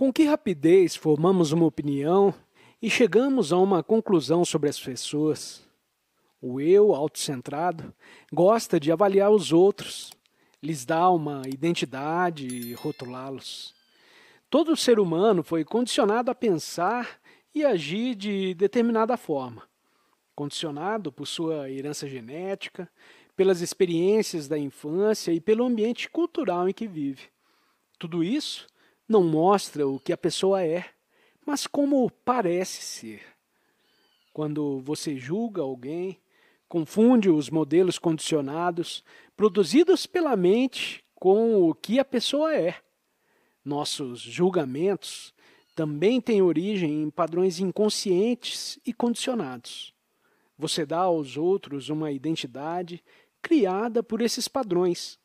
Com que rapidez formamos uma opinião e chegamos a uma conclusão sobre as pessoas? O eu autocentrado gosta de avaliar os outros, lhes dá uma identidade e rotulá-los. Todo ser humano foi condicionado a pensar e agir de determinada forma, condicionado por sua herança genética, pelas experiências da infância e pelo ambiente cultural em que vive. Tudo isso não mostra o que a pessoa é, mas como parece ser. Quando você julga alguém, confunde os modelos condicionados produzidos pela mente com o que a pessoa é. Nossos julgamentos também têm origem em padrões inconscientes e condicionados. Você dá aos outros uma identidade criada por esses padrões,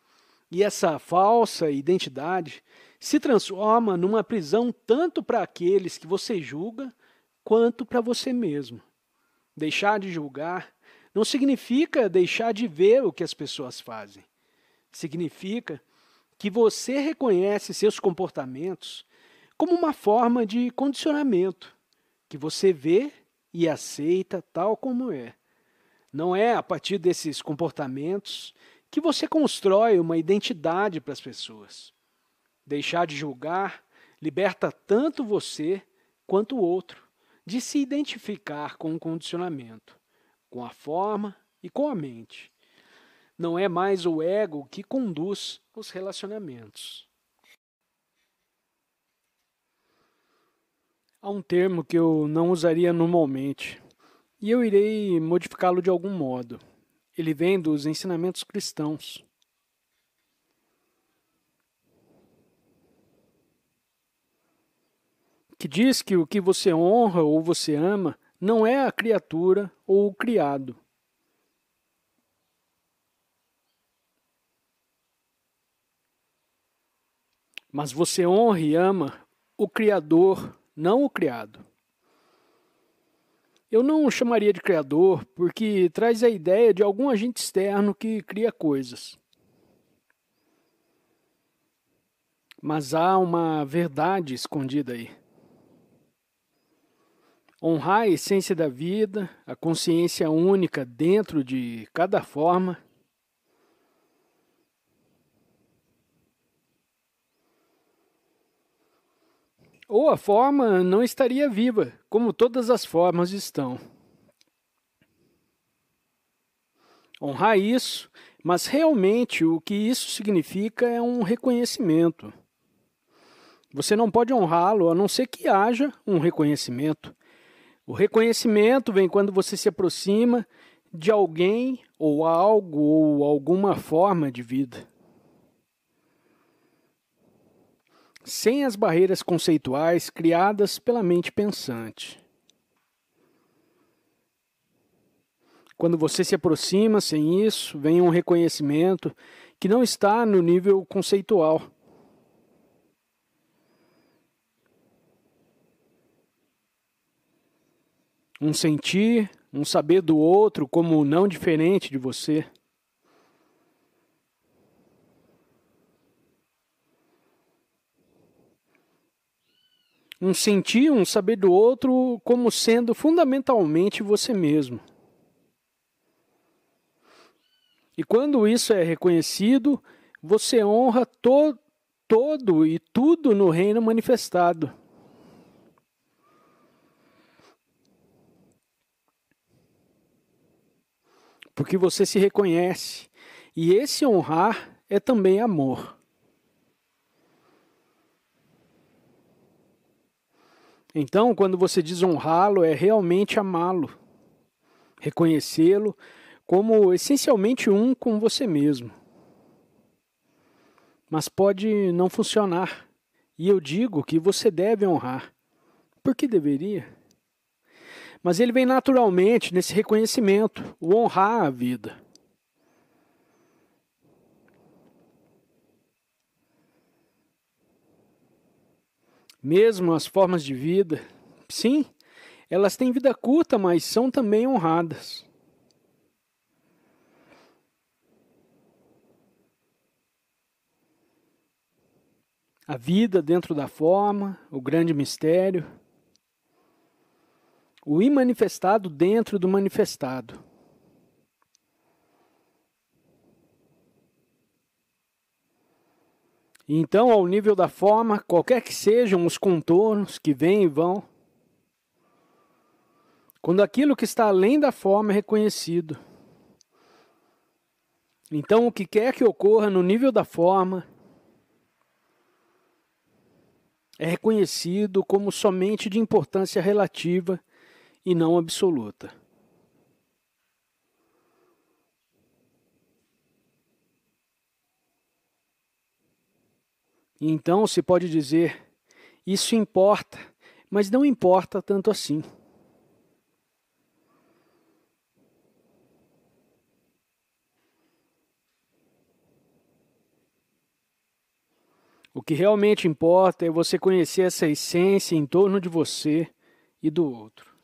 e essa falsa identidade se transforma numa prisão tanto para aqueles que você julga quanto para você mesmo. Deixar de julgar não significa deixar de ver o que as pessoas fazem. Significa que você reconhece seus comportamentos como uma forma de condicionamento, que você vê e aceita tal como é. Não é a partir desses comportamentos que você constrói uma identidade para as pessoas. Deixar de julgar liberta tanto você quanto o outro de se identificar com o condicionamento, com a forma e com a mente. Não é mais o ego que conduz os relacionamentos. Há um termo que eu não usaria normalmente e eu irei modificá-lo de algum modo. Ele vem dos ensinamentos cristãos. Que diz que o que você honra ou você ama não é a criatura ou o criado, Mas você honra e ama o Criador, não o criado. Eu não chamaria de criador porque traz a ideia de algum agente externo que cria coisas. Mas há uma verdade escondida aí. Honrar a essência da vida, a consciência única dentro de cada forma, Ou a forma não estaria viva, como todas as formas estão. Honrar isso, mas realmente o que isso significa é um reconhecimento. Você não pode honrá-lo a não ser que haja um reconhecimento. O reconhecimento vem quando você se aproxima de alguém ou algo ou alguma forma de vida. sem as barreiras conceituais criadas pela mente pensante. Quando você se aproxima sem isso, vem um reconhecimento que não está no nível conceitual. Um sentir, um saber do outro como não diferente de você. um sentir, um saber do outro como sendo fundamentalmente você mesmo. E quando isso é reconhecido, você honra to todo e tudo no reino manifestado. Porque você se reconhece. E esse honrar é também amor. Então, quando você desonrá-lo, é realmente amá-lo, reconhecê-lo como essencialmente um com você mesmo. Mas pode não funcionar. E eu digo que você deve honrar. Por que deveria? Mas ele vem naturalmente nesse reconhecimento, o honrar a vida. mesmo as formas de vida, sim, elas têm vida curta, mas são também honradas. A vida dentro da forma, o grande mistério, o imanifestado dentro do manifestado. Então, ao nível da forma, qualquer que sejam os contornos que vêm e vão, quando aquilo que está além da forma é reconhecido. Então, o que quer que ocorra no nível da forma é reconhecido como somente de importância relativa e não absoluta. Então se pode dizer: isso importa, mas não importa tanto assim. O que realmente importa é você conhecer essa essência em torno de você e do outro.